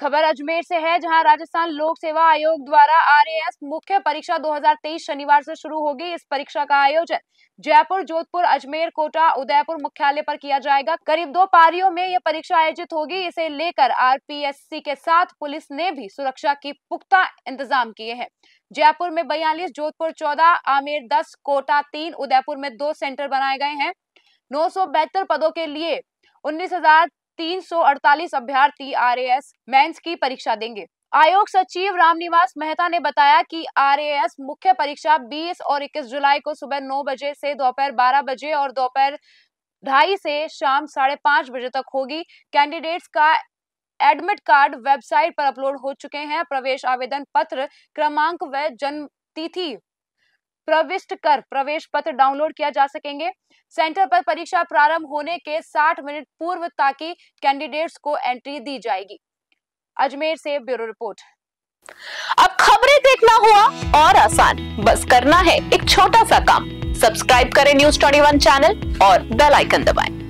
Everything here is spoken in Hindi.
खबर अजमेर से है जहां राजस्थान लोक सेवा आयोग द्वारा आरएएस मुख्य परीक्षा 2023 शनिवार से शुरू होगी इस परीक्षा का आयोजन जयपुर जोधपुर अजमेर कोटा उदयपुर मुख्यालय पर किया जाएगा करीब दो पारियों में यह परीक्षा आयोजित होगी इसे लेकर आरपीएससी के साथ पुलिस ने भी सुरक्षा की पुख्ता इंतजाम किए हैं जयपुर में बयालीस जोधपुर चौदह आमेर दस कोटा तीन उदयपुर में दो सेंटर बनाए गए हैं नौ पदों के लिए उन्नीस 348 अभ्यर्थी आरएएस मेंस की परीक्षा देंगे आयोग सचिव रामनिवास मेहता ने बताया कि आरएएस मुख्य परीक्षा 20 और 21 जुलाई को सुबह 9 बजे से दोपहर 12 बजे और दोपहर ढाई से शाम साढ़े पांच बजे तक होगी कैंडिडेट्स का एडमिट कार्ड वेबसाइट पर अपलोड हो चुके हैं प्रवेश आवेदन पत्र क्रमांक व जन्म तिथि प्रविष्ट कर प्रवेश पत्र डाउनलोड किया जा सकेंगे सेंटर पर परीक्षा प्रारंभ होने के 60 मिनट पूर्व ताकि कैंडिडेट्स को एंट्री दी जाएगी अजमेर से ब्यूरो रिपोर्ट अब खबरें देखना हुआ और आसान बस करना है एक छोटा सा काम सब्सक्राइब करें न्यूज ट्वेंटी चैनल और बेलाइकन दबाए